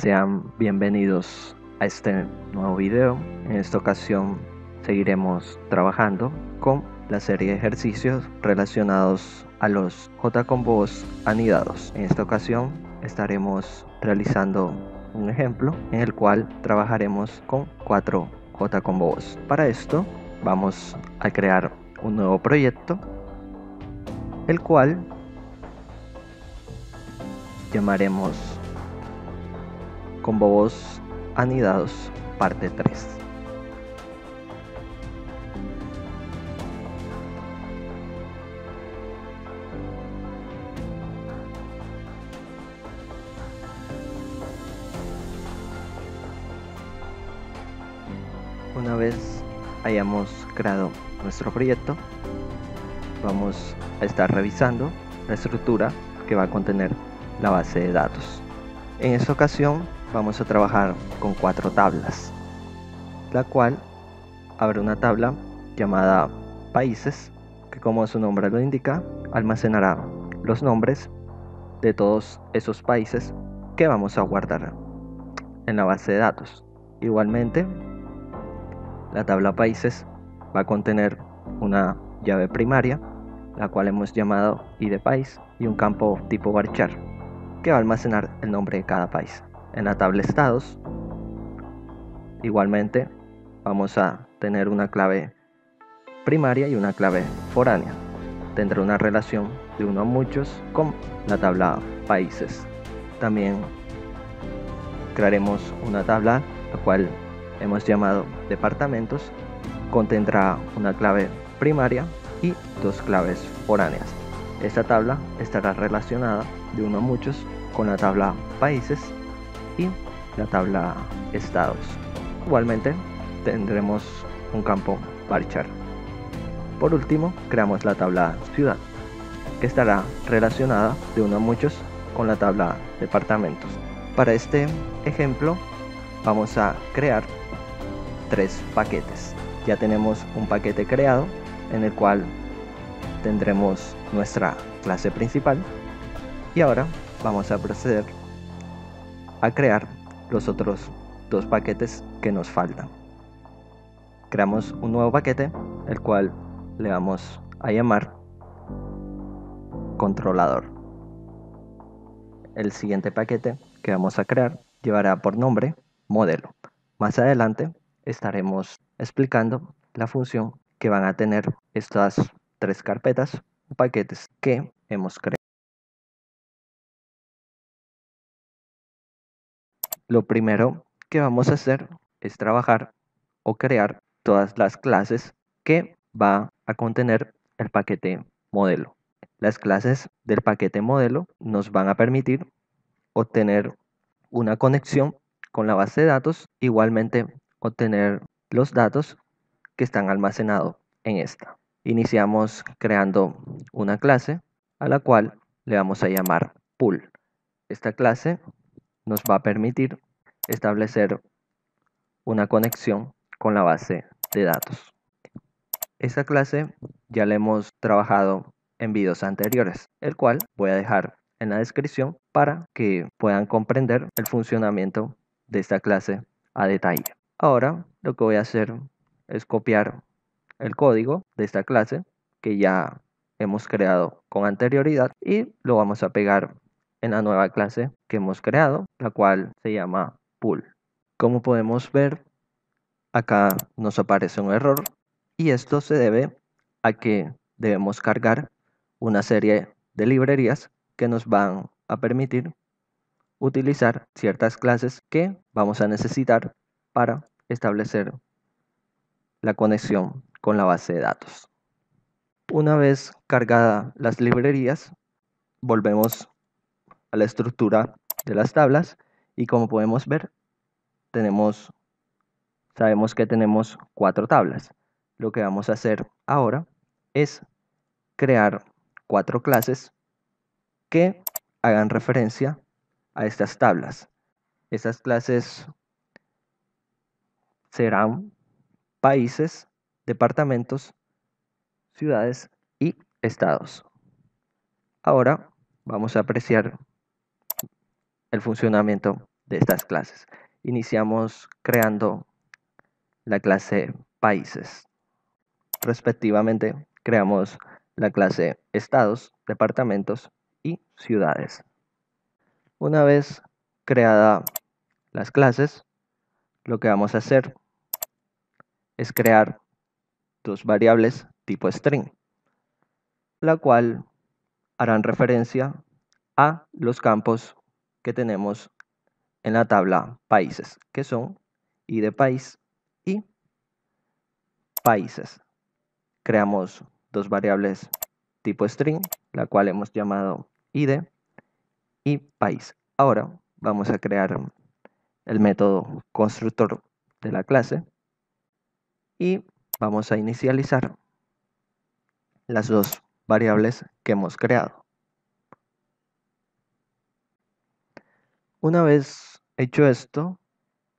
Sean bienvenidos a este nuevo video. En esta ocasión seguiremos trabajando con la serie de ejercicios relacionados a los J combos anidados. En esta ocasión estaremos realizando un ejemplo en el cual trabajaremos con cuatro J combos. Para esto vamos a crear un nuevo proyecto el cual llamaremos con bobos anidados, parte 3. Una vez hayamos creado nuestro proyecto, vamos a estar revisando la estructura que va a contener la base de datos. En esta ocasión vamos a trabajar con cuatro tablas, la cual habrá una tabla llamada países que como su nombre lo indica almacenará los nombres de todos esos países que vamos a guardar en la base de datos. Igualmente, la tabla países va a contener una llave primaria, la cual hemos llamado id país, y un campo tipo varchar, que va a almacenar el nombre de cada país en la tabla estados. Igualmente vamos a tener una clave primaria y una clave foránea. Tendrá una relación de uno a muchos con la tabla países. También crearemos una tabla, la cual hemos llamado departamentos. Contendrá una clave primaria y dos claves foráneas. Esta tabla estará relacionada de uno a muchos con la tabla países la tabla estados. Igualmente tendremos un campo parchar. Por último, creamos la tabla ciudad, que estará relacionada de uno a muchos con la tabla departamentos. Para este ejemplo, vamos a crear tres paquetes. Ya tenemos un paquete creado en el cual tendremos nuestra clase principal y ahora vamos a proceder a crear los otros dos paquetes que nos faltan. Creamos un nuevo paquete, el cual le vamos a llamar controlador. El siguiente paquete que vamos a crear llevará por nombre modelo. Más adelante estaremos explicando la función que van a tener estas tres carpetas o paquetes que hemos creado. Lo primero que vamos a hacer es trabajar o crear todas las clases que va a contener el paquete modelo. Las clases del paquete modelo nos van a permitir obtener una conexión con la base de datos, igualmente obtener los datos que están almacenados en esta. Iniciamos creando una clase a la cual le vamos a llamar pool. Esta clase nos va a permitir establecer una conexión con la base de datos. Esta clase ya la hemos trabajado en videos anteriores, el cual voy a dejar en la descripción para que puedan comprender el funcionamiento de esta clase a detalle. Ahora lo que voy a hacer es copiar el código de esta clase que ya hemos creado con anterioridad y lo vamos a pegar en la nueva clase que hemos creado, la cual se llama pool. Como podemos ver, acá nos aparece un error y esto se debe a que debemos cargar una serie de librerías que nos van a permitir utilizar ciertas clases que vamos a necesitar para establecer la conexión con la base de datos. Una vez cargadas las librerías, volvemos a la estructura de las tablas y como podemos ver tenemos sabemos que tenemos cuatro tablas lo que vamos a hacer ahora es crear cuatro clases que hagan referencia a estas tablas esas clases serán países departamentos ciudades y estados ahora vamos a apreciar el funcionamiento de estas clases. Iniciamos creando la clase países. Respectivamente, creamos la clase estados, departamentos y ciudades. Una vez creadas las clases, lo que vamos a hacer es crear dos variables tipo string, la cual harán referencia a los campos que tenemos en la tabla países, que son y país y países. Creamos dos variables tipo string, la cual hemos llamado id y país. Ahora vamos a crear el método constructor de la clase y vamos a inicializar las dos variables que hemos creado. Una vez hecho esto,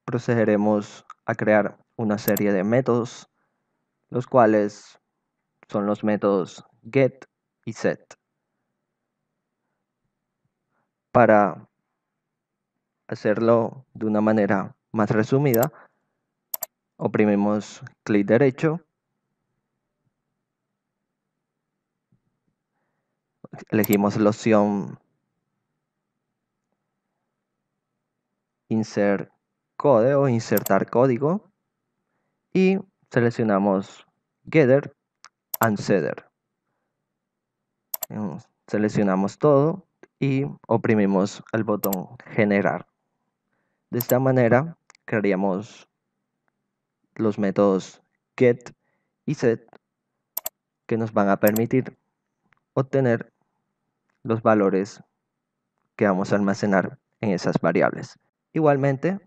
procederemos a crear una serie de métodos, los cuales son los métodos get y set. Para hacerlo de una manera más resumida, oprimimos clic derecho, elegimos la opción insert code o insertar código y seleccionamos getter and setter. Mm, seleccionamos todo y oprimimos el botón generar. De esta manera crearíamos los métodos get y set que nos van a permitir obtener los valores que vamos a almacenar en esas variables. Igualmente,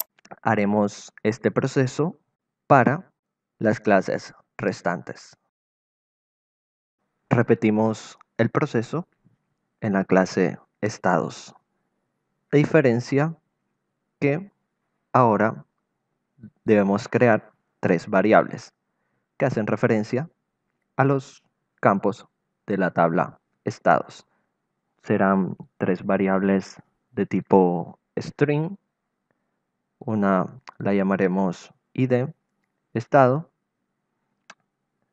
haremos este proceso para las clases restantes. Repetimos el proceso en la clase estados. La diferencia que ahora debemos crear tres variables que hacen referencia a los campos de la tabla estados. Serán tres variables de tipo string una, la llamaremos id, e, estado.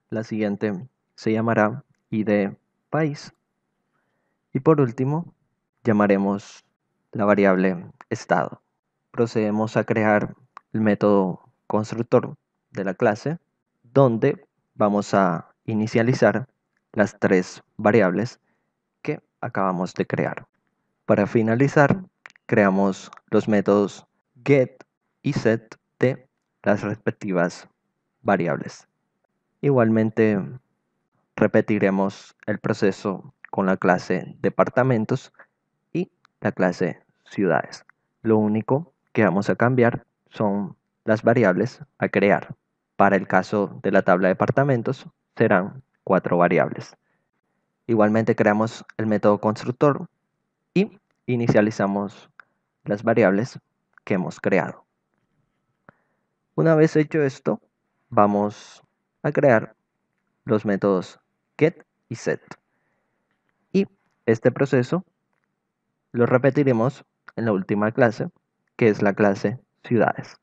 La siguiente se llamará id e país. Y por último, llamaremos la variable estado. Procedemos a crear el método constructor de la clase, donde vamos a inicializar las tres variables que acabamos de crear. Para finalizar, creamos los métodos get y set de las respectivas variables. Igualmente repetiremos el proceso con la clase departamentos y la clase ciudades. Lo único que vamos a cambiar son las variables a crear. Para el caso de la tabla de departamentos serán cuatro variables. Igualmente creamos el método constructor y inicializamos las variables que hemos creado. Una vez hecho esto, vamos a crear los métodos get y set. Y este proceso lo repetiremos en la última clase, que es la clase ciudades.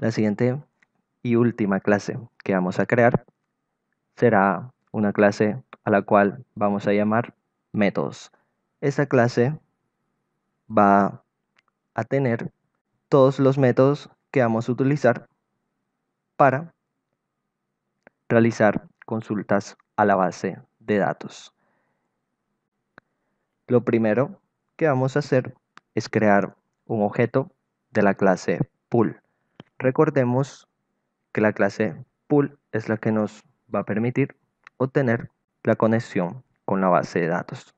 La siguiente y última clase que vamos a crear será una clase a la cual vamos a llamar métodos. Esta clase va a tener todos los métodos que vamos a utilizar para realizar consultas a la base de datos. Lo primero que vamos a hacer es crear un objeto de la clase pool. Recordemos que la clase pool es la que nos va a permitir obtener la conexión con la base de datos.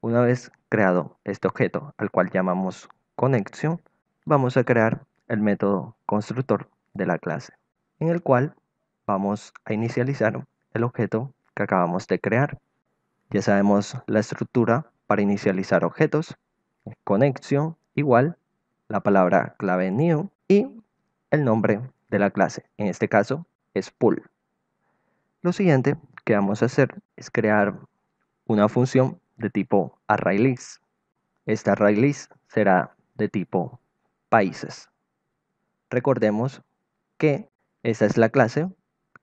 Una vez creado este objeto al cual llamamos conexión, vamos a crear el método constructor de la clase, en el cual vamos a inicializar el objeto que acabamos de crear. Ya sabemos la estructura para inicializar objetos, conexión igual, la palabra clave new y el nombre de la clase. En este caso es pool. Lo siguiente que vamos a hacer es crear una función de tipo ArrayList. Esta ArrayList será de tipo países. Recordemos que esa es la clase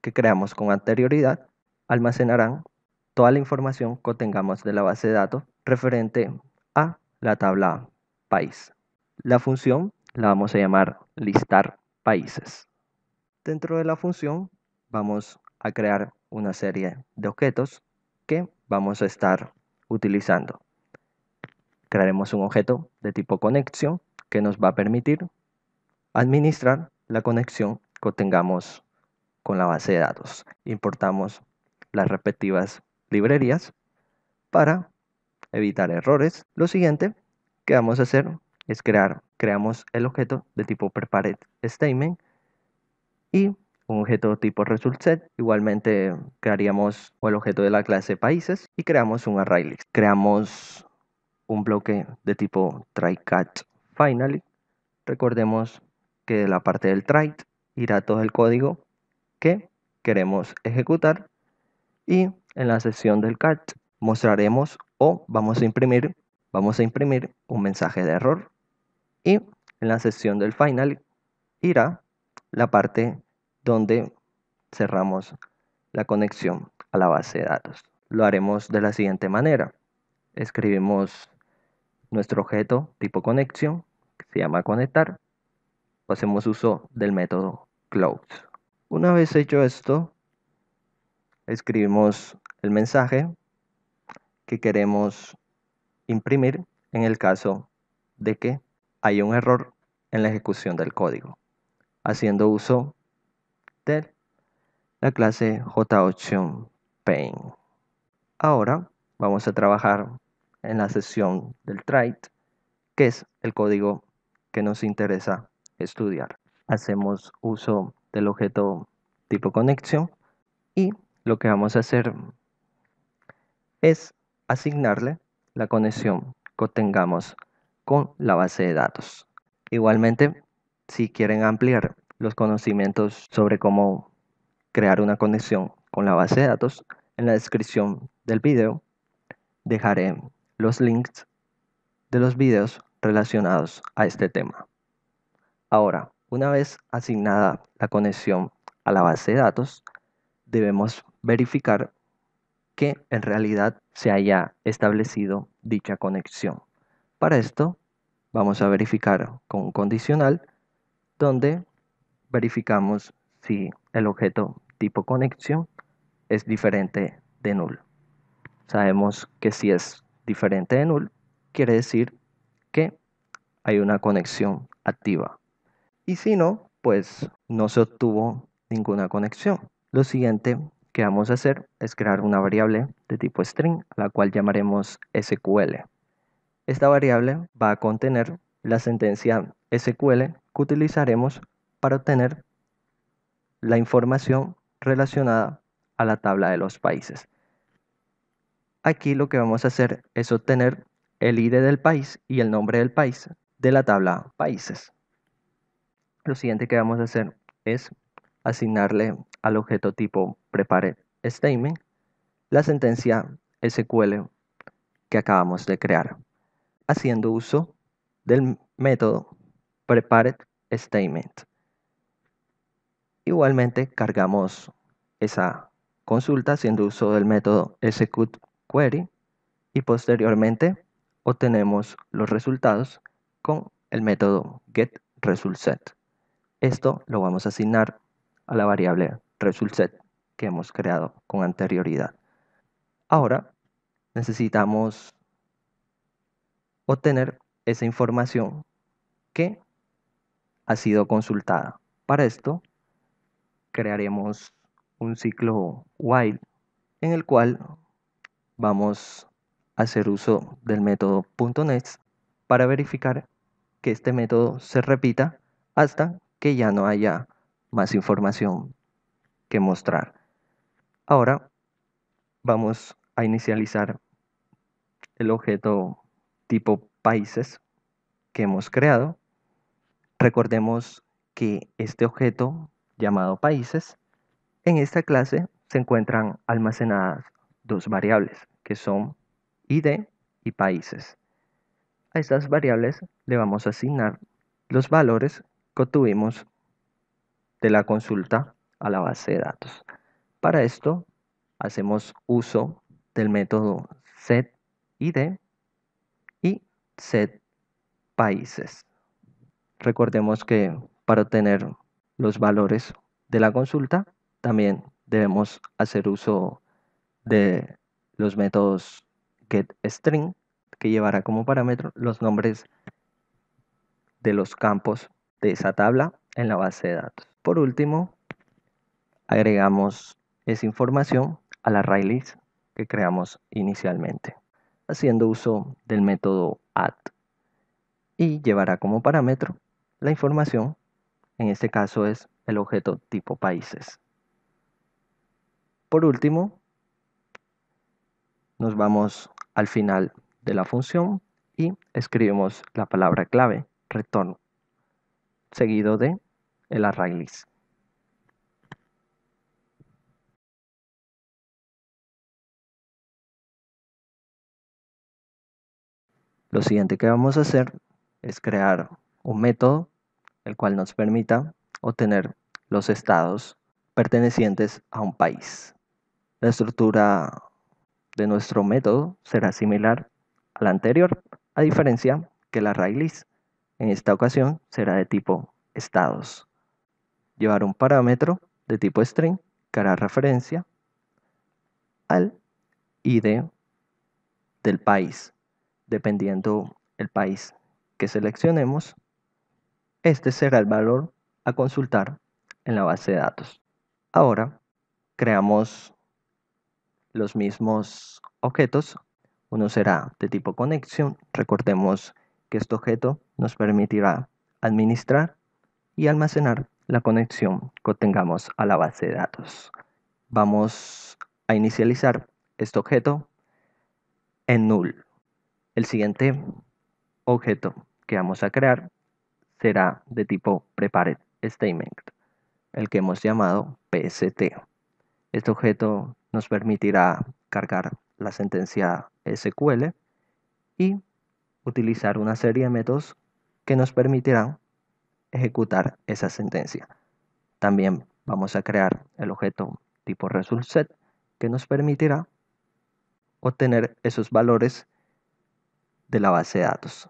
que creamos con anterioridad. Almacenarán toda la información que tengamos de la base de datos referente a la tabla país. La función la vamos a llamar listar países. Dentro de la función vamos a crear una serie de objetos que vamos a estar utilizando. Crearemos un objeto de tipo conexión que nos va a permitir administrar la conexión que tengamos con la base de datos. Importamos las respectivas librerías para evitar errores. Lo siguiente que vamos a hacer es crear. Creamos el objeto de tipo prepared statement y un objeto tipo result set. Igualmente crearíamos el objeto de la clase países y creamos un array list. Creamos un bloque de tipo try catch finally. Recordemos que de la parte del try irá todo el código que queremos ejecutar y en la sección del catch mostraremos o vamos a imprimir vamos a imprimir un mensaje de error y en la sesión del final irá la parte donde cerramos la conexión a la base de datos. Lo haremos de la siguiente manera. Escribimos nuestro objeto tipo conexión, que se llama conectar, hacemos uso del método close. Una vez hecho esto, escribimos el mensaje que queremos imprimir en el caso de que hay un error en la ejecución del código, haciendo uso de la clase JOptionPain. Ahora vamos a trabajar en la sesión del trait, que es el código que nos interesa estudiar. Hacemos uso del objeto tipo conexión y lo que vamos a hacer es asignarle la conexión que tengamos con la base de datos. Igualmente, si quieren ampliar los conocimientos sobre cómo crear una conexión con la base de datos, en la descripción del video dejaré los links de los videos relacionados a este tema. Ahora, una vez asignada la conexión a la base de datos, debemos verificar que en realidad se haya establecido dicha conexión. Para esto vamos a verificar con un condicional donde verificamos si el objeto tipo conexión es diferente de null. Sabemos que si es diferente de null, quiere decir que hay una conexión activa. Y si no, pues no se obtuvo ninguna conexión. Lo siguiente que vamos a hacer es crear una variable de tipo string, a la cual llamaremos SQL. Esta variable va a contener la sentencia SQL que utilizaremos para obtener la información relacionada a la tabla de los países. Aquí lo que vamos a hacer es obtener el ID del país y el nombre del país de la tabla países. Lo siguiente que vamos a hacer es asignarle al objeto tipo prepare statement la sentencia SQL que acabamos de crear haciendo uso del método prepared statement. Igualmente cargamos esa consulta haciendo uso del método execute query y posteriormente obtenemos los resultados con el método getResultSet. Esto lo vamos a asignar a la variable resultSet que hemos creado con anterioridad. Ahora necesitamos obtener esa información que ha sido consultada. Para esto, crearemos un ciclo while en el cual vamos a hacer uso del método .next para verificar que este método se repita hasta que ya no haya más información que mostrar. Ahora vamos a inicializar el objeto tipo países que hemos creado. Recordemos que este objeto llamado países, en esta clase se encuentran almacenadas dos variables que son id y países. A estas variables le vamos a asignar los valores que obtuvimos de la consulta a la base de datos. Para esto hacemos uso del método set setID set países. Recordemos que para obtener los valores de la consulta también debemos hacer uso de los métodos getString que llevará como parámetro los nombres de los campos de esa tabla en la base de datos. Por último, agregamos esa información al array list que creamos inicialmente, haciendo uso del método y llevará como parámetro la información, en este caso es el objeto tipo países. Por último, nos vamos al final de la función y escribimos la palabra clave retorno, seguido de el array list. Lo siguiente que vamos a hacer es crear un método el cual nos permita obtener los estados pertenecientes a un país. La estructura de nuestro método será similar a la anterior, a diferencia que la array list en esta ocasión será de tipo estados. Llevar un parámetro de tipo string que hará referencia al ID del país dependiendo el país que seleccionemos, este será el valor a consultar en la base de datos. Ahora creamos los mismos objetos. Uno será de tipo conexión. Recordemos que este objeto nos permitirá administrar y almacenar la conexión que tengamos a la base de datos. Vamos a inicializar este objeto en null. El siguiente objeto que vamos a crear será de tipo prepared statement, el que hemos llamado PST. Este objeto nos permitirá cargar la sentencia SQL y utilizar una serie de métodos que nos permitirán ejecutar esa sentencia. También vamos a crear el objeto tipo ResultSet que nos permitirá obtener esos valores de la base de datos.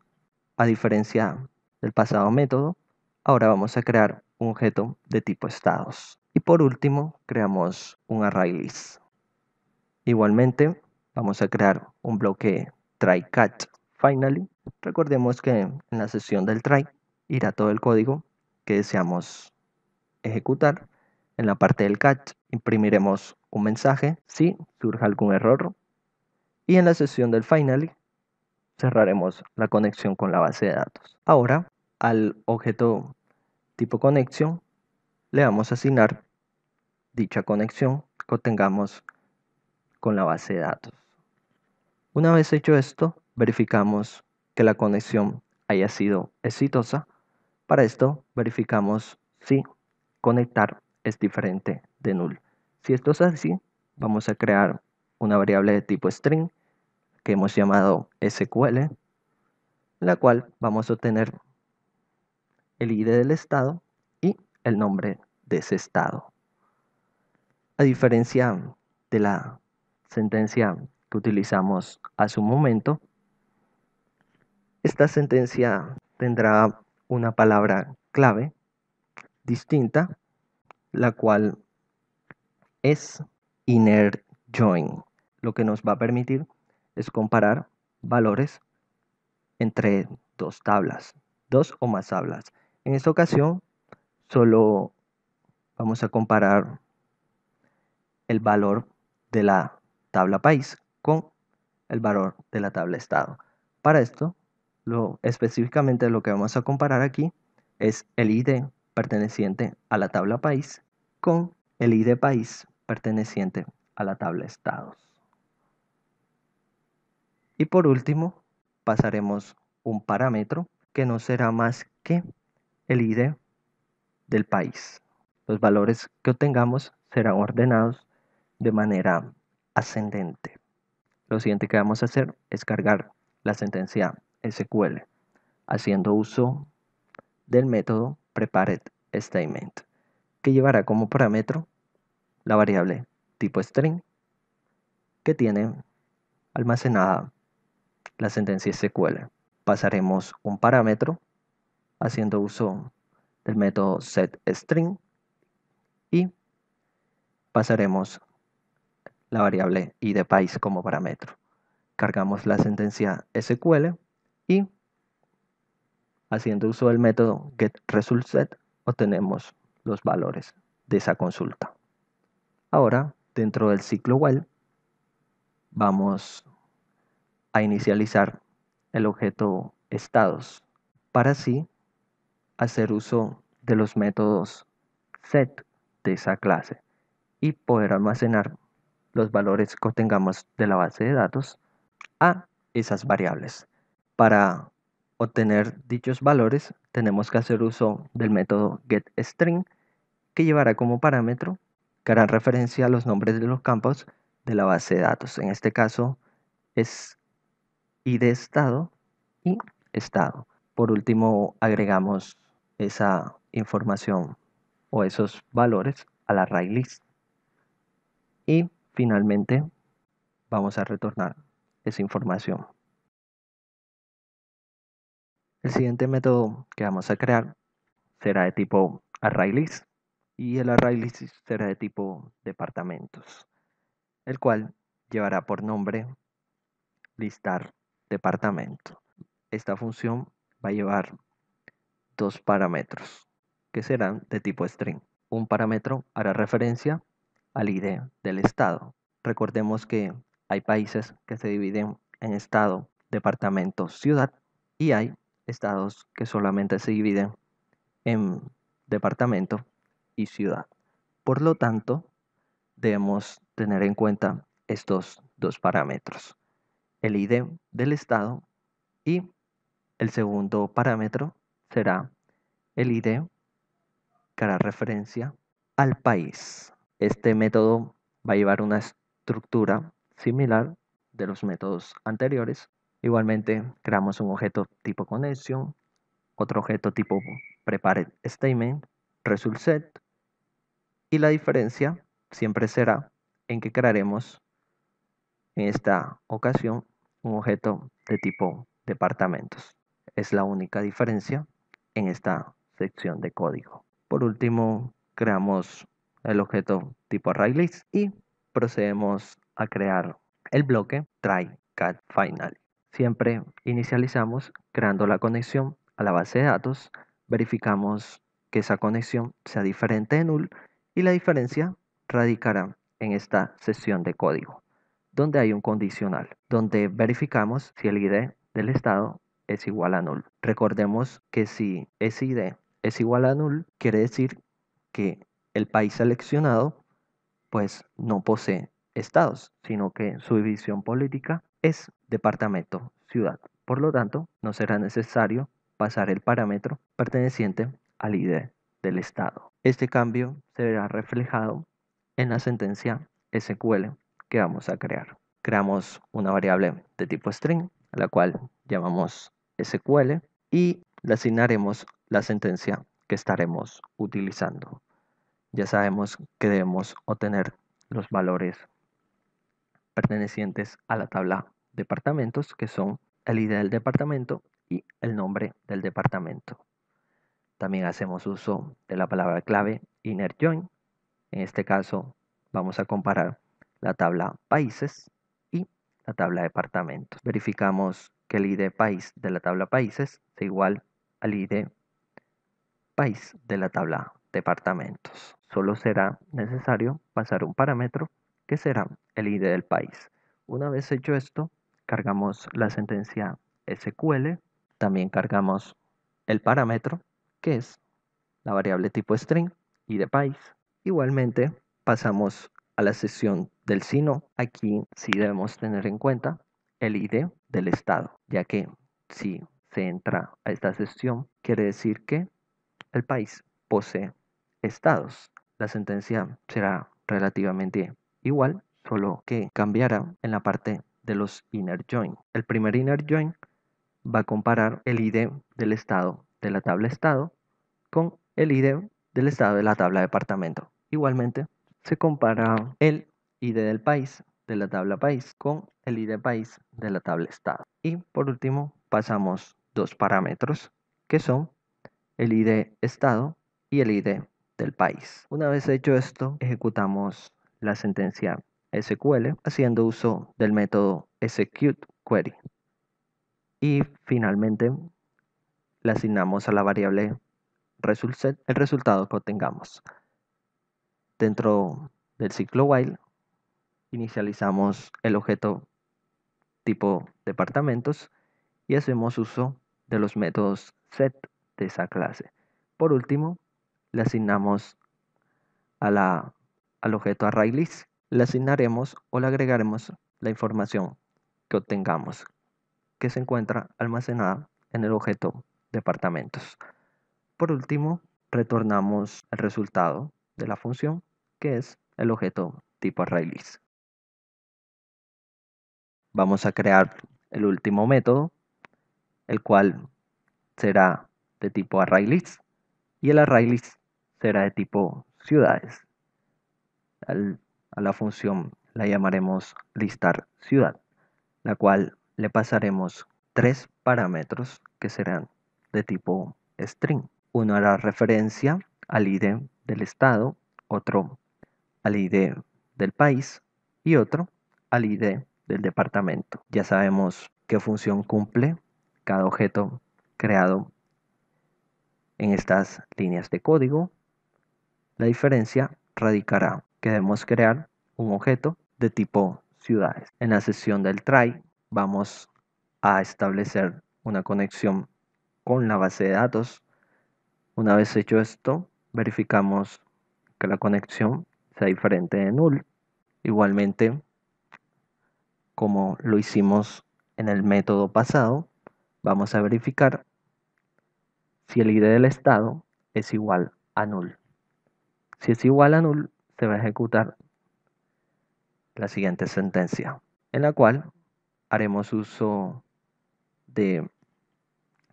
A diferencia del pasado método, ahora vamos a crear un objeto de tipo estados. Y por último, creamos un array list. Igualmente, vamos a crear un bloque try catch finally. Recordemos que en la sesión del try irá todo el código que deseamos ejecutar. En la parte del catch imprimiremos un mensaje si surge algún error. Y en la sesión del finally cerraremos la conexión con la base de datos. Ahora, al objeto tipo conexión, le vamos a asignar dicha conexión que obtengamos con la base de datos. Una vez hecho esto, verificamos que la conexión haya sido exitosa. Para esto, verificamos si conectar es diferente de null. Si esto es así, vamos a crear una variable de tipo string que hemos llamado SQL, la cual vamos a obtener el ID del estado y el nombre de ese estado. A diferencia de la sentencia que utilizamos hace un momento, esta sentencia tendrá una palabra clave distinta, la cual es inner join, lo que nos va a permitir es comparar valores entre dos tablas, dos o más tablas. En esta ocasión solo vamos a comparar el valor de la tabla país con el valor de la tabla estado. Para esto, lo, específicamente lo que vamos a comparar aquí es el ID perteneciente a la tabla país con el ID país perteneciente a la tabla estados. Y por último, pasaremos un parámetro que no será más que el ID del país. Los valores que obtengamos serán ordenados de manera ascendente. Lo siguiente que vamos a hacer es cargar la sentencia SQL haciendo uso del método prepared statement que llevará como parámetro la variable tipo string que tiene almacenada la sentencia SQL. Pasaremos un parámetro haciendo uso del método setString y pasaremos la variable id como parámetro. Cargamos la sentencia SQL y haciendo uso del método getResultSet obtenemos los valores de esa consulta. Ahora, dentro del ciclo while, vamos inicializar el objeto estados para así hacer uso de los métodos set de esa clase y poder almacenar los valores que obtengamos de la base de datos a esas variables. Para obtener dichos valores tenemos que hacer uso del método getString que llevará como parámetro que hará referencia a los nombres de los campos de la base de datos. En este caso es y de estado y estado. Por último, agregamos esa información o esos valores al array list. Y finalmente vamos a retornar esa información. El siguiente método que vamos a crear será de tipo ArrayList y el ArrayList será de tipo departamentos, el cual llevará por nombre listar departamento. Esta función va a llevar dos parámetros que serán de tipo string. Un parámetro hará referencia al ID del estado. Recordemos que hay países que se dividen en estado, departamento, ciudad y hay estados que solamente se dividen en departamento y ciudad. Por lo tanto, debemos tener en cuenta estos dos parámetros el ID del estado y el segundo parámetro será el ID que hará referencia al país. Este método va a llevar una estructura similar de los métodos anteriores. Igualmente creamos un objeto tipo conexión, otro objeto tipo prepare statement, result set y la diferencia siempre será en que crearemos en esta ocasión un objeto de tipo departamentos. Es la única diferencia en esta sección de código. Por último, creamos el objeto tipo ArrayList y procedemos a crear el bloque try final. Siempre inicializamos creando la conexión a la base de datos, verificamos que esa conexión sea diferente de null y la diferencia radicará en esta sesión de código donde hay un condicional, donde verificamos si el ID del estado es igual a null. Recordemos que si ese ID es igual a null, quiere decir que el país seleccionado pues no posee estados, sino que su división política es departamento, ciudad. Por lo tanto, no será necesario pasar el parámetro perteneciente al ID del estado. Este cambio se verá reflejado en la sentencia SQL que vamos a crear. Creamos una variable de tipo string, a la cual llamamos SQL, y le asignaremos la sentencia que estaremos utilizando. Ya sabemos que debemos obtener los valores pertenecientes a la tabla departamentos, que son el ID del departamento y el nombre del departamento. También hacemos uso de la palabra clave inner join. En este caso, vamos a comparar la tabla países y la tabla departamentos. Verificamos que el ID país de la tabla países sea igual al ID país de la tabla departamentos. Solo será necesario pasar un parámetro que será el ID del país. Una vez hecho esto, cargamos la sentencia SQL, también cargamos el parámetro que es la variable tipo string y de país. Igualmente pasamos la sesión del sino, aquí sí debemos tener en cuenta el ID del estado, ya que si se entra a esta sesión, quiere decir que el país posee estados. La sentencia será relativamente igual, solo que cambiará en la parte de los inner join. El primer inner join va a comparar el ID del estado de la tabla estado con el ID del estado de la tabla departamento. Igualmente, se compara el ID del país de la tabla país con el ID país de la tabla estado. Y por último, pasamos dos parámetros que son el ID estado y el ID del país. Una vez hecho esto, ejecutamos la sentencia SQL haciendo uso del método execute query. Y finalmente le asignamos a la variable resultset el resultado que obtengamos. Dentro del ciclo while inicializamos el objeto tipo departamentos y hacemos uso de los métodos set de esa clase. Por último, le asignamos al objeto ArrayList, le asignaremos o le agregaremos la información que obtengamos, que se encuentra almacenada en el objeto departamentos. Por último, retornamos el resultado de la función que es el objeto tipo ArrayList. Vamos a crear el último método, el cual será de tipo ArrayList y el ArrayList será de tipo ciudades. a la función la llamaremos listar ciudad, la cual le pasaremos tres parámetros que serán de tipo string. Uno hará referencia al ID del estado, otro al ID del país y otro al ID del departamento. Ya sabemos qué función cumple cada objeto creado en estas líneas de código. La diferencia radicará que debemos crear un objeto de tipo ciudades. En la sesión del try vamos a establecer una conexión con la base de datos. Una vez hecho esto, verificamos que la conexión sea diferente de null. Igualmente, como lo hicimos en el método pasado, vamos a verificar si el id del estado es igual a null. Si es igual a null, se va a ejecutar la siguiente sentencia, en la cual haremos uso de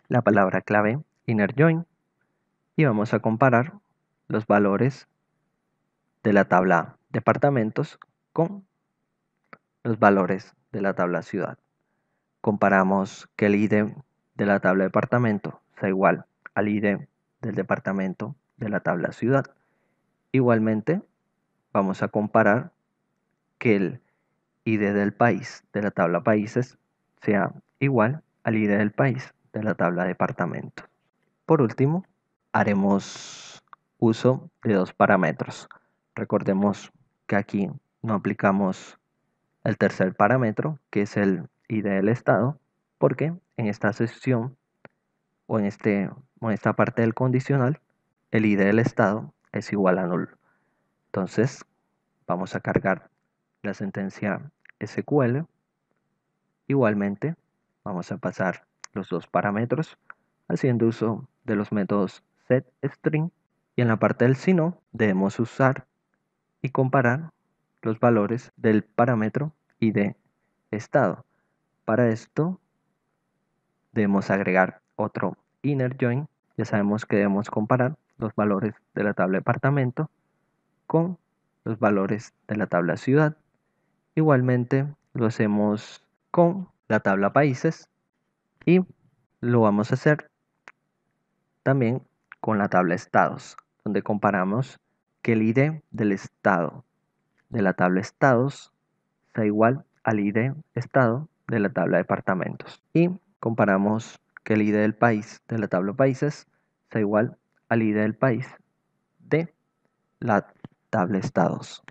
la palabra clave inner join y vamos a comparar los valores de la tabla departamentos con los valores de la tabla ciudad. Comparamos que el ID e de la tabla departamento sea igual al ID e del departamento de la tabla ciudad. Igualmente, vamos a comparar que el ID e del país de la tabla países sea igual al ID del país de la tabla departamento. Por último, haremos uso de dos parámetros. Recordemos que aquí no aplicamos el tercer parámetro, que es el ID del estado, porque en esta sesión, o en, este, o en esta parte del condicional, el ID del estado es igual a null. Entonces, vamos a cargar la sentencia SQL. Igualmente, vamos a pasar los dos parámetros haciendo uso de los métodos setString y en la parte del sino debemos usar y comparar los valores del parámetro y de estado. Para esto debemos agregar otro inner join. Ya sabemos que debemos comparar los valores de la tabla departamento con los valores de la tabla ciudad. Igualmente lo hacemos con la tabla países y lo vamos a hacer también con la tabla estados, donde comparamos que el ID del estado de la tabla estados sea igual al ID estado de la tabla departamentos. Y comparamos que el ID del país de la tabla países sea igual al ID del país de la tabla estados.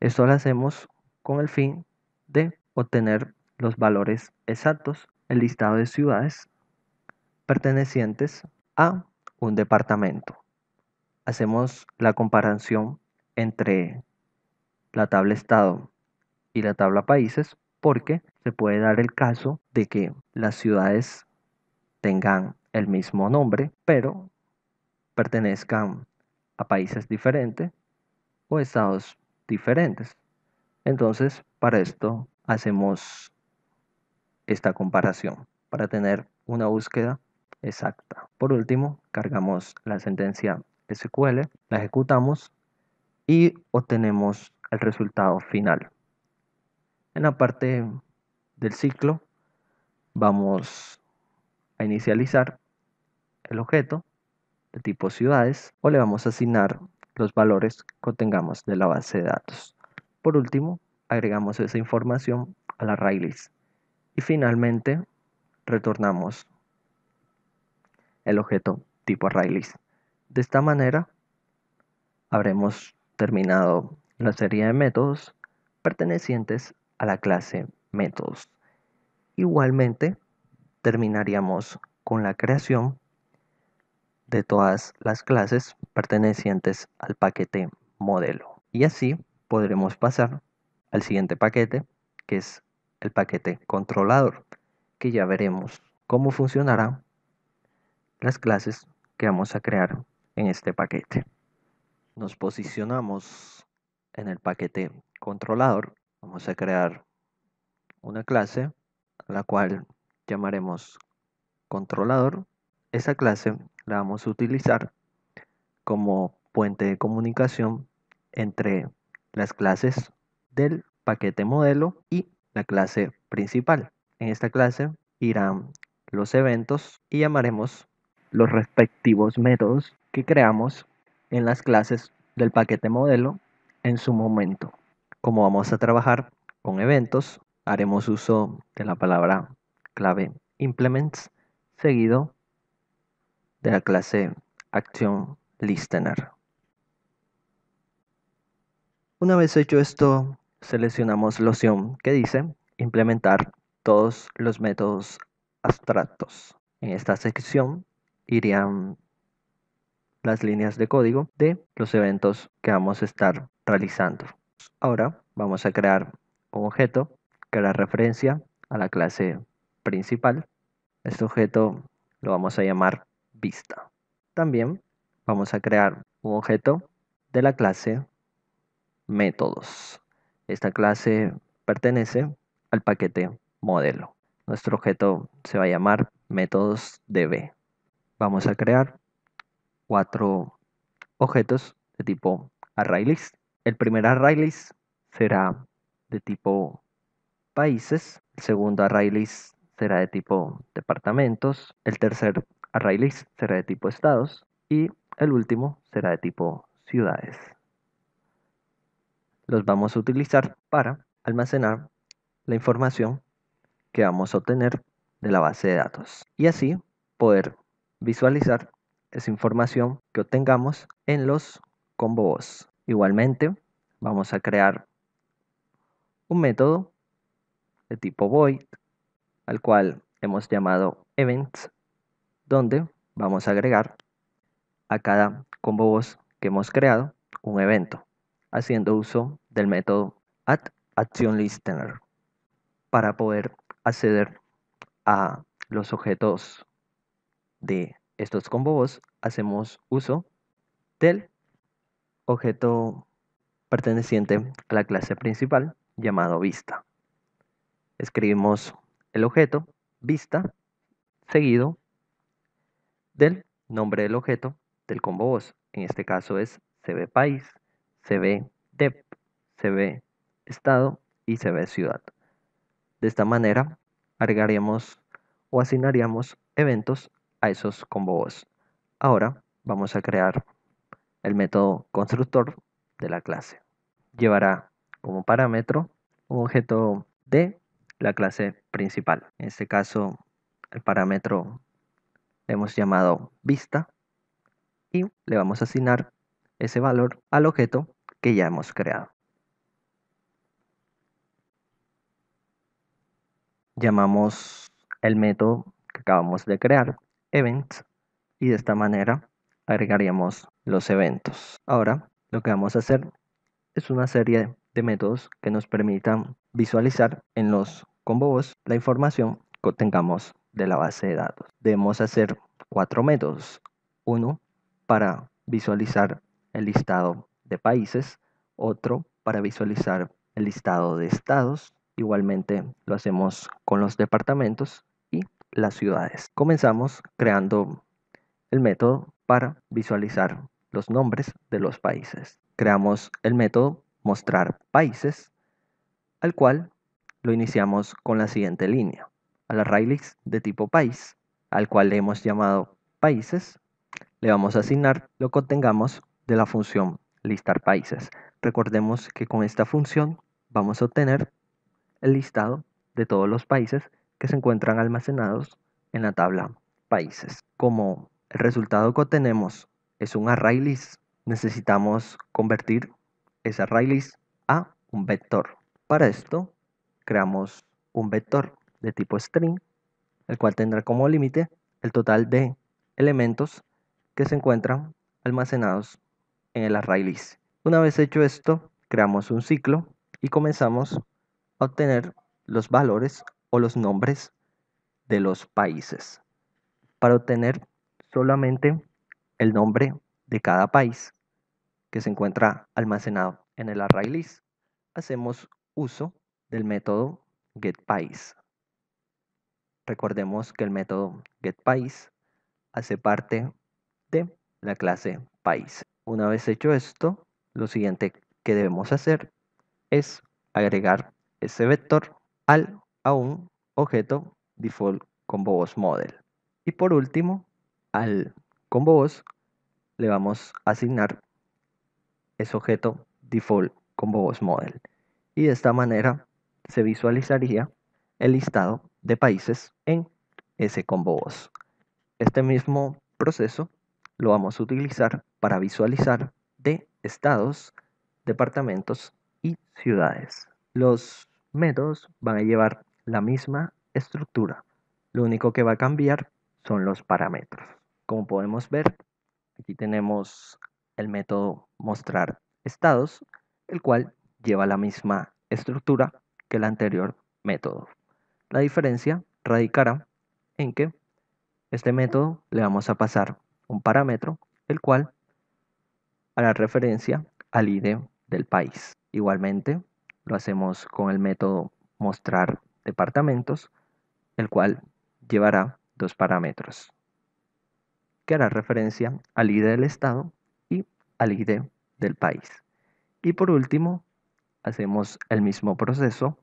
Esto lo hacemos con el fin de obtener los valores exactos, el listado de ciudades pertenecientes a un departamento hacemos la comparación entre la tabla estado y la tabla países porque se puede dar el caso de que las ciudades tengan el mismo nombre, pero pertenezcan a países diferentes o estados diferentes. Entonces, para esto hacemos esta comparación, para tener una búsqueda exacta. Por último, cargamos la sentencia SQL, la ejecutamos y obtenemos el resultado final. En la parte del ciclo vamos a inicializar el objeto de tipo ciudades o le vamos a asignar los valores que obtengamos de la base de datos. Por último, agregamos esa información a la array y finalmente retornamos el objeto tipo ArrayList de esta manera, habremos terminado la serie de métodos pertenecientes a la clase métodos. Igualmente, terminaríamos con la creación de todas las clases pertenecientes al paquete modelo. Y así podremos pasar al siguiente paquete, que es el paquete controlador, que ya veremos cómo funcionarán las clases que vamos a crear en este paquete. Nos posicionamos en el paquete controlador. Vamos a crear una clase a la cual llamaremos controlador. Esa clase la vamos a utilizar como puente de comunicación entre las clases del paquete modelo y la clase principal. En esta clase irán los eventos y llamaremos los respectivos métodos que creamos en las clases del paquete modelo en su momento. Como vamos a trabajar con eventos, haremos uso de la palabra clave implements seguido de la clase acción listener. Una vez hecho esto, seleccionamos la opción que dice implementar todos los métodos abstractos. En esta sección irían las líneas de código de los eventos que vamos a estar realizando. Ahora vamos a crear un objeto que hará referencia a la clase principal. Este objeto lo vamos a llamar vista. También vamos a crear un objeto de la clase métodos. Esta clase pertenece al paquete modelo. Nuestro objeto se va a llamar métodos DB. Vamos a crear cuatro objetos de tipo ArrayList. El primer ArrayList será de tipo países, el segundo ArrayList será de tipo departamentos, el tercer ArrayList será de tipo estados y el último será de tipo ciudades. Los vamos a utilizar para almacenar la información que vamos a obtener de la base de datos y así poder visualizar esa información que obtengamos en los combos. Igualmente, vamos a crear un método de tipo void al cual hemos llamado events donde vamos a agregar a cada combo que hemos creado un evento haciendo uso del método addActionListener para poder acceder a los objetos de estos combos hacemos uso del objeto perteneciente a la clase principal llamado vista. Escribimos el objeto vista seguido del nombre del objeto del combo En este caso es cbPays, cbDep, cbEstado estado y cbCiudad. ciudad. De esta manera agregaríamos o asignaríamos eventos a esos combos. Ahora vamos a crear el método constructor de la clase. Llevará como parámetro un objeto de la clase principal. En este caso, el parámetro le hemos llamado vista y le vamos a asignar ese valor al objeto que ya hemos creado. Llamamos el método que acabamos de crear events y de esta manera agregaríamos los eventos. Ahora lo que vamos a hacer es una serie de métodos que nos permitan visualizar en los combos la información que obtengamos de la base de datos. Debemos hacer cuatro métodos. Uno para visualizar el listado de países, otro para visualizar el listado de estados, igualmente lo hacemos con los departamentos las ciudades. Comenzamos creando el método para visualizar los nombres de los países. Creamos el método mostrar países, al cual lo iniciamos con la siguiente línea, a la de tipo país, al cual le hemos llamado países, le vamos a asignar lo que obtengamos de la función listar países. Recordemos que con esta función vamos a obtener el listado de todos los países que se encuentran almacenados en la tabla países. Como el resultado que obtenemos es un array list, necesitamos convertir ese array list a un vector. Para esto, creamos un vector de tipo string, el cual tendrá como límite el total de elementos que se encuentran almacenados en el array list. Una vez hecho esto, creamos un ciclo y comenzamos a obtener los valores los nombres de los países para obtener solamente el nombre de cada país que se encuentra almacenado en el array list, hacemos uso del método país Recordemos que el método país hace parte de la clase país. Una vez hecho esto, lo siguiente que debemos hacer es agregar ese vector al a un objeto default model Y por último, al voz le vamos a asignar ese objeto default model Y de esta manera se visualizaría el listado de países en ese voz Este mismo proceso lo vamos a utilizar para visualizar de estados, departamentos y ciudades. Los métodos van a llevar la misma estructura. Lo único que va a cambiar son los parámetros. Como podemos ver, aquí tenemos el método mostrar estados, el cual lleva la misma estructura que el anterior método. La diferencia radicará en que este método le vamos a pasar un parámetro, el cual hará referencia al ID e del país. Igualmente, lo hacemos con el método mostrar departamentos, el cual llevará dos parámetros, que hará referencia al ID del Estado y al ID del país. Y por último, hacemos el mismo proceso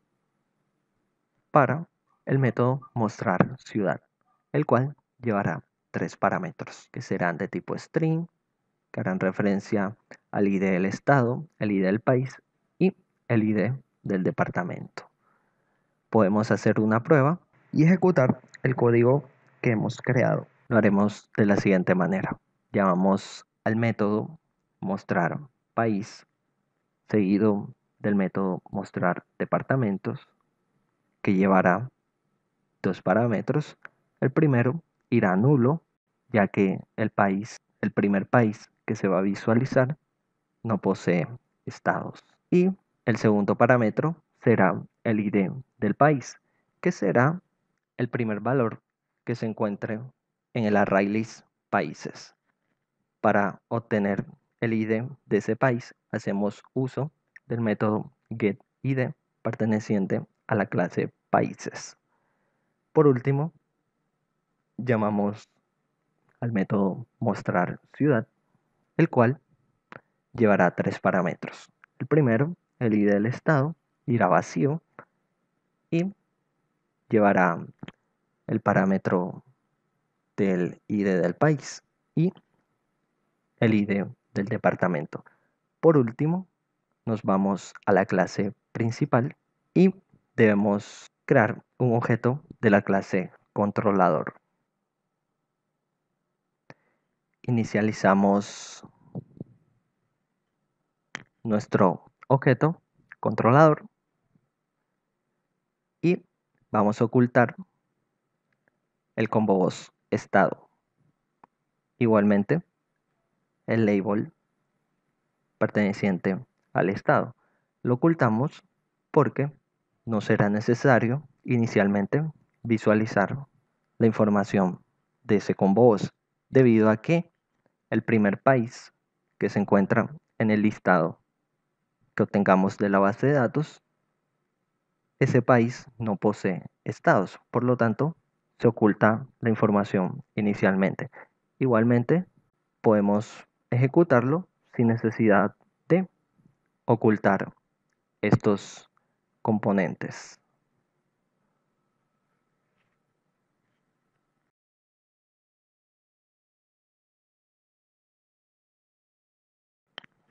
para el método mostrar ciudad, el cual llevará tres parámetros que serán de tipo string, que harán referencia al ID del estado, el ID del país y el ID del departamento podemos hacer una prueba y ejecutar el código que hemos creado. Lo haremos de la siguiente manera. Llamamos al método mostrar país, seguido del método mostrar departamentos, que llevará dos parámetros. El primero irá nulo, ya que el país, el primer país que se va a visualizar, no posee estados. Y el segundo parámetro será el ID e del país, que será el primer valor que se encuentre en el array list países. Para obtener el ID e de ese país, hacemos uso del método getID e perteneciente a la clase países. Por último, llamamos al método mostrar ciudad, el cual llevará tres parámetros. El primero, el ID del estado, irá vacío y llevará el parámetro del ID del país y el ID del departamento. Por último, nos vamos a la clase principal y debemos crear un objeto de la clase controlador. Inicializamos nuestro objeto controlador y vamos a ocultar el combo voz estado. Igualmente, el label perteneciente al estado. Lo ocultamos porque no será necesario inicialmente visualizar la información de ese combo voz debido a que el primer país que se encuentra en el listado que obtengamos de la base de datos ese país no posee estados, por lo tanto, se oculta la información inicialmente. Igualmente, podemos ejecutarlo sin necesidad de ocultar estos componentes.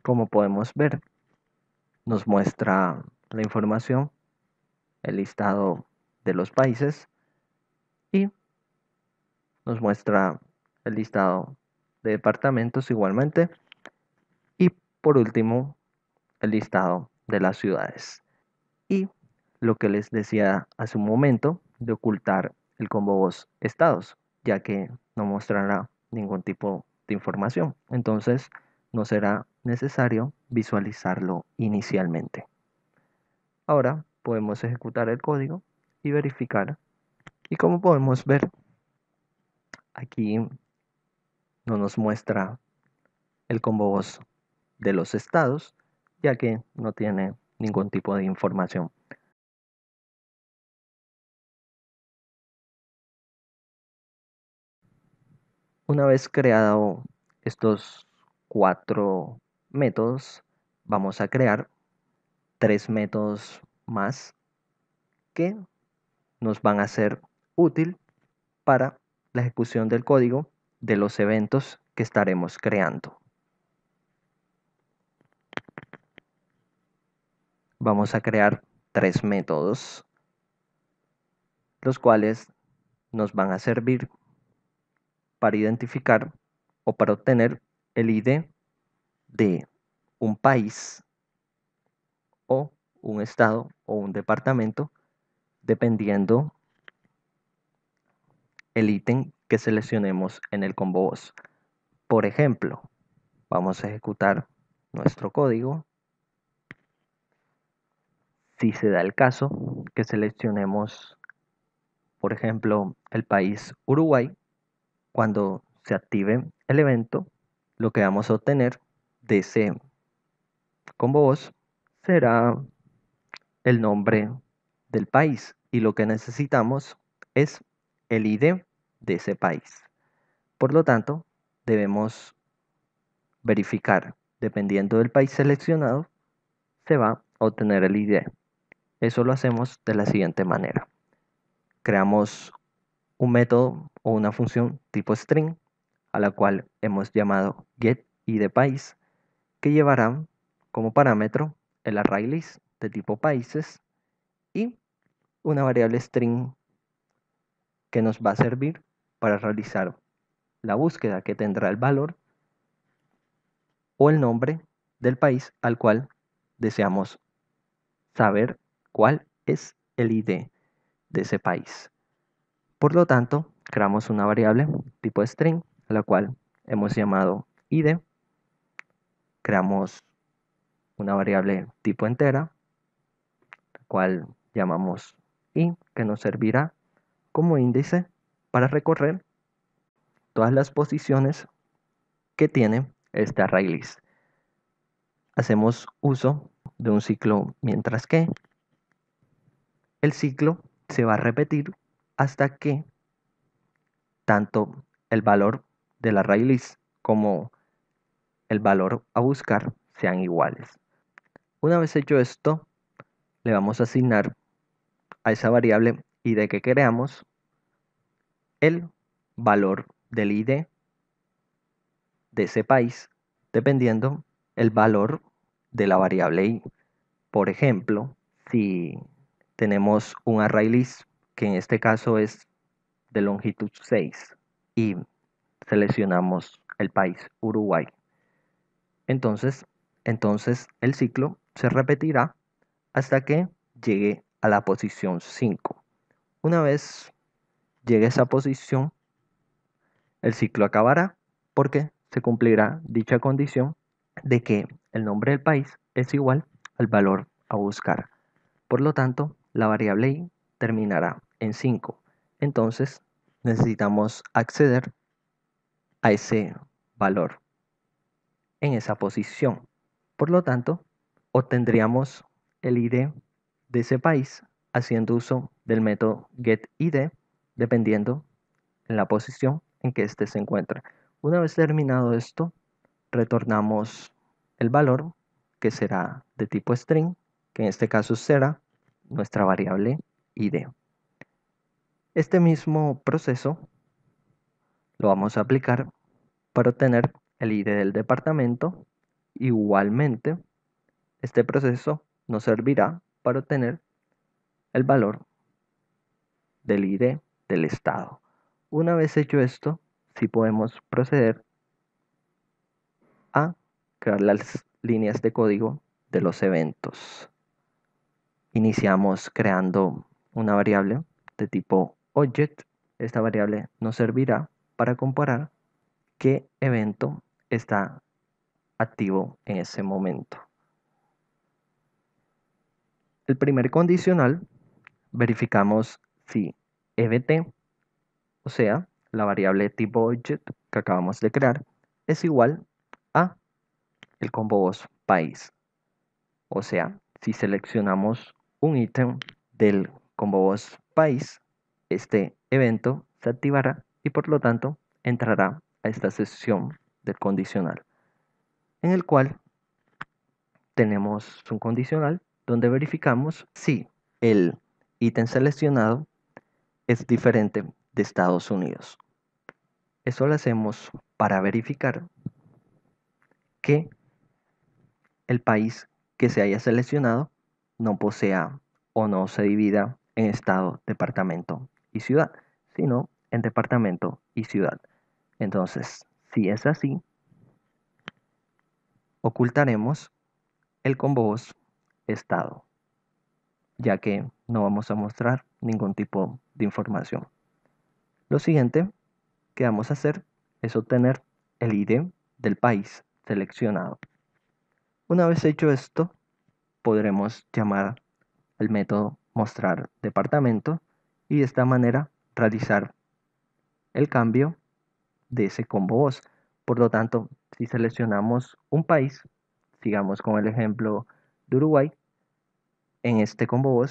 Como podemos ver, nos muestra la información el listado de los países y nos muestra el listado de departamentos igualmente y por último el listado de las ciudades y lo que les decía hace un momento de ocultar el combo voz estados ya que no mostrará ningún tipo de información entonces no será necesario visualizarlo inicialmente ahora podemos ejecutar el código y verificar. Y como podemos ver, aquí no nos muestra el combo de los estados, ya que no tiene ningún tipo de información. Una vez creado estos cuatro métodos, vamos a crear tres métodos más que nos van a ser útil para la ejecución del código de los eventos que estaremos creando. Vamos a crear tres métodos, los cuales nos van a servir para identificar o para obtener el ID de un país o un estado o un departamento, dependiendo el ítem que seleccionemos en el combo voz. Por ejemplo, vamos a ejecutar nuestro código. Si se da el caso que seleccionemos, por ejemplo, el país Uruguay, cuando se active el evento, lo que vamos a obtener de ese combo voz será el nombre del país y lo que necesitamos es el ID de ese país. Por lo tanto, debemos verificar, dependiendo del país seleccionado, se va a obtener el ID. Eso lo hacemos de la siguiente manera. Creamos un método o una función tipo string a la cual hemos llamado get que llevará como parámetro el array list de tipo países y una variable string que nos va a servir para realizar la búsqueda que tendrá el valor o el nombre del país al cual deseamos saber cuál es el ID de ese país. Por lo tanto, creamos una variable tipo string a la cual hemos llamado ID. Creamos una variable tipo entera cual llamamos i, que nos servirá como índice para recorrer todas las posiciones que tiene este array list. Hacemos uso de un ciclo mientras que el ciclo se va a repetir hasta que tanto el valor del array list como el valor a buscar sean iguales. Una vez hecho esto, le vamos a asignar a esa variable id que creamos el valor del id de ese país dependiendo el valor de la variable i. Por ejemplo, si tenemos un array list que en este caso es de longitud 6 y seleccionamos el país Uruguay. Entonces, entonces el ciclo se repetirá hasta que llegue a la posición 5. Una vez llegue a esa posición, el ciclo acabará porque se cumplirá dicha condición de que el nombre del país es igual al valor a buscar. Por lo tanto, la variable i terminará en 5. Entonces, necesitamos acceder a ese valor en esa posición. Por lo tanto, obtendríamos el ID de ese país haciendo uso del método get ID dependiendo en la posición en que éste se encuentra. Una vez terminado esto, retornamos el valor que será de tipo string, que en este caso será nuestra variable ID. Este mismo proceso lo vamos a aplicar para obtener el ID del departamento. Igualmente, este proceso nos servirá para obtener el valor del ID del estado. Una vez hecho esto, si sí podemos proceder a crear las líneas de código de los eventos. Iniciamos creando una variable de tipo object. Esta variable nos servirá para comparar qué evento está activo en ese momento. El primer condicional, verificamos si evt o sea, la variable tipo budget que acabamos de crear, es igual a el combo voz país. O sea, si seleccionamos un ítem del combo voz país, este evento se activará y por lo tanto entrará a esta sesión del condicional, en el cual tenemos un condicional donde verificamos si el ítem seleccionado es diferente de Estados Unidos. Eso lo hacemos para verificar que el país que se haya seleccionado no posea o no se divida en estado, departamento y ciudad, sino en departamento y ciudad. Entonces, si es así, ocultaremos el convoz estado, ya que no vamos a mostrar ningún tipo de información. Lo siguiente que vamos a hacer es obtener el ID del país seleccionado. Una vez hecho esto, podremos llamar el método mostrar departamento y de esta manera realizar el cambio de ese combo voz. Por lo tanto, si seleccionamos un país, sigamos con el ejemplo de Uruguay, en este combo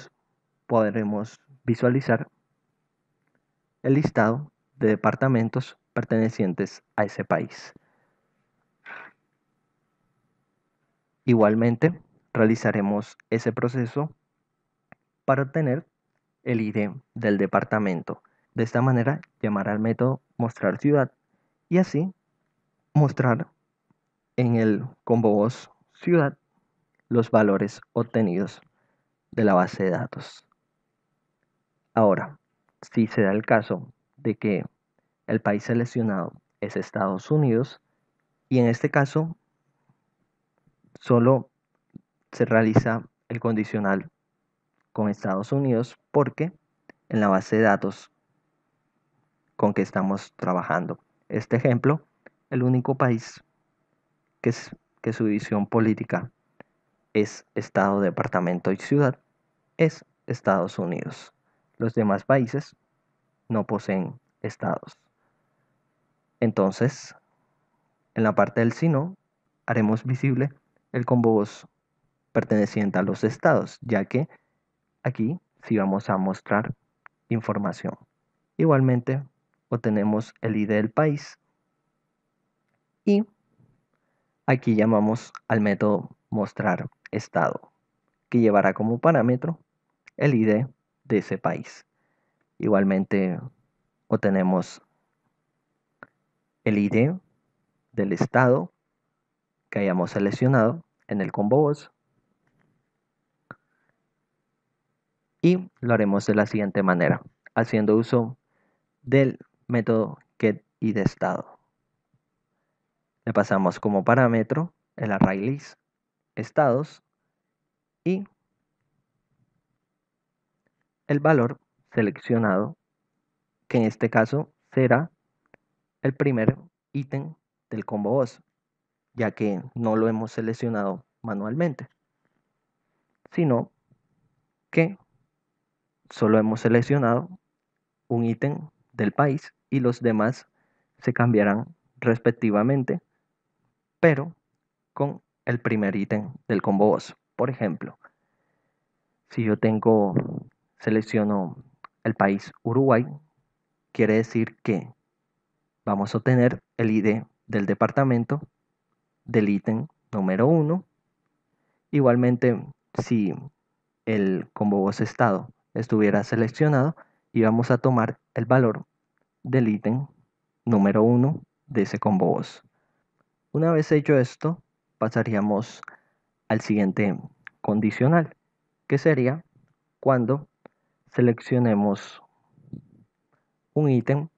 podremos visualizar el listado de departamentos pertenecientes a ese país. Igualmente, realizaremos ese proceso para obtener el ID del departamento. De esta manera, llamará al método mostrar ciudad y así mostrar en el combo ciudad los valores obtenidos de la base de datos. Ahora, si se da el caso de que el país seleccionado es Estados Unidos, y en este caso solo se realiza el condicional con Estados Unidos porque en la base de datos con que estamos trabajando. Este ejemplo, el único país que, es, que su visión política es estado, departamento y ciudad, es Estados Unidos. Los demás países no poseen estados. Entonces, en la parte del sino, haremos visible el voz perteneciente a los estados, ya que aquí sí vamos a mostrar información. Igualmente, obtenemos el ID del país y aquí llamamos al método mostrar estado, que llevará como parámetro el ID de ese país. Igualmente, obtenemos el ID del estado que hayamos seleccionado en el combo y lo haremos de la siguiente manera, haciendo uso del método getIdEstado. Le pasamos como parámetro el array list estados y el valor seleccionado, que en este caso será el primer ítem del combo voz, ya que no lo hemos seleccionado manualmente, sino que solo hemos seleccionado un ítem del país y los demás se cambiarán respectivamente, pero con el primer ítem del combo Por ejemplo, si yo tengo, selecciono el país Uruguay, quiere decir que vamos a obtener el ID del departamento del ítem número 1. Igualmente, si el combo estado estuviera seleccionado, íbamos a tomar el valor del ítem número 1 de ese combo Una vez hecho esto, pasaríamos al siguiente condicional, que sería cuando seleccionemos un ítem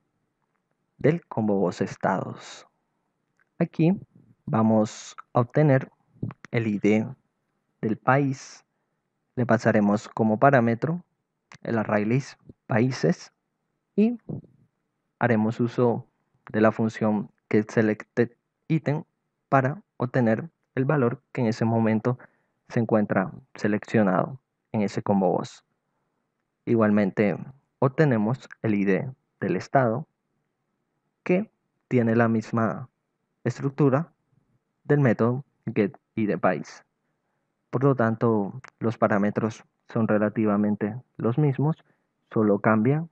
del combo estados. Aquí vamos a obtener el ID del país. Le pasaremos como parámetro el array list países y haremos uso de la función que item para obtener el valor que en ese momento se encuentra seleccionado en ese combo Igualmente, obtenemos el ID del estado que tiene la misma estructura del método país. Por lo tanto, los parámetros son relativamente los mismos, solo cambian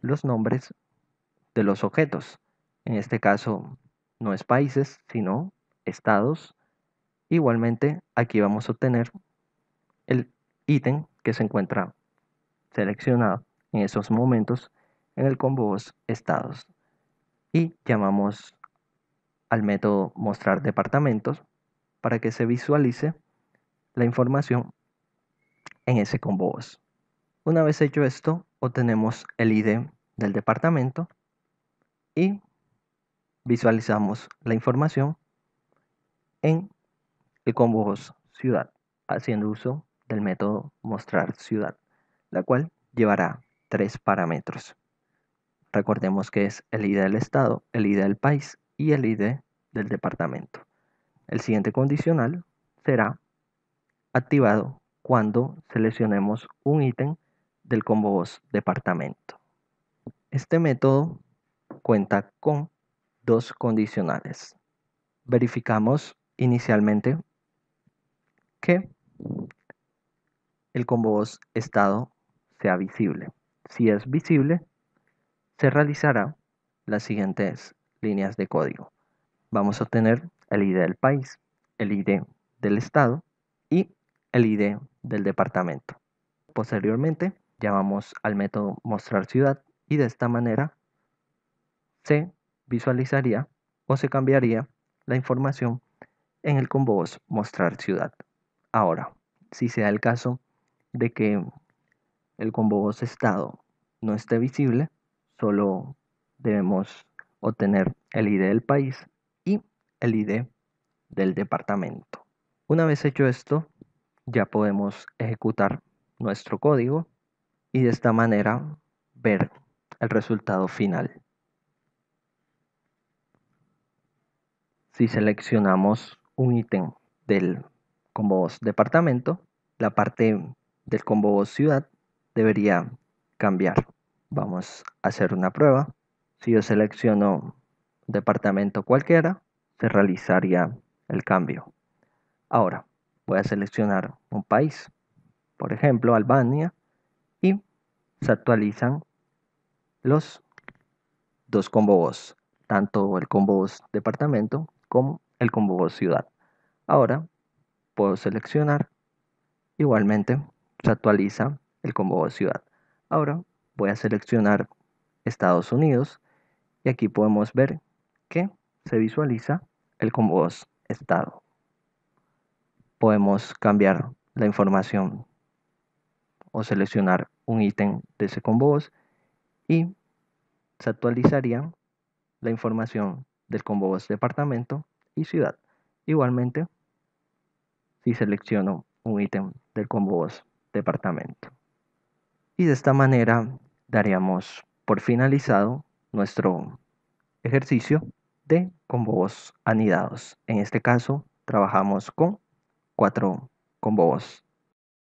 los nombres de los objetos. En este caso, no es países, sino estados. Igualmente, aquí vamos a obtener el ítem que se encuentra seleccionado en esos momentos en el combos estados. Y llamamos al método mostrar departamentos para que se visualice la información en ese convoz. Una vez hecho esto, obtenemos el ID del departamento y visualizamos la información en el convos ciudad, haciendo uso del método mostrar ciudad, la cual llevará tres parámetros. Recordemos que es el ID del estado, el ID del país y el ID del departamento. El siguiente condicional será activado cuando seleccionemos un ítem del combo departamento. Este método cuenta con dos condicionales. Verificamos inicialmente que el combo estado sea visible. Si es visible, se realizará las siguientes líneas de código. Vamos a obtener el ID del país, el ID del estado y el ID del departamento. Posteriormente, llamamos al método mostrar ciudad y de esta manera se visualizaría o se cambiaría la información en el combo mostrar ciudad. Ahora, si sea el caso de que el combo estado no esté visible, solo debemos obtener el ID del país y el ID del departamento. Una vez hecho esto, ya podemos ejecutar nuestro código y de esta manera ver el resultado final. Si seleccionamos un ítem del combo departamento, la parte del combo ciudad debería cambiar. Vamos a hacer una prueba. Si yo selecciono departamento cualquiera, se realizaría el cambio. Ahora, voy a seleccionar un país, por ejemplo, Albania, y se actualizan los dos combo's, tanto el combo departamento con el combo ciudad. Ahora puedo seleccionar. Igualmente se actualiza el combo ciudad. Ahora voy a seleccionar Estados Unidos y aquí podemos ver que se visualiza el combo estado. Podemos cambiar la información o seleccionar un ítem de ese combo y se actualizaría la información del combo departamento y ciudad. Igualmente, si selecciono un ítem del combo departamento. Y de esta manera daríamos por finalizado nuestro ejercicio de combobos anidados. En este caso, trabajamos con cuatro anidados.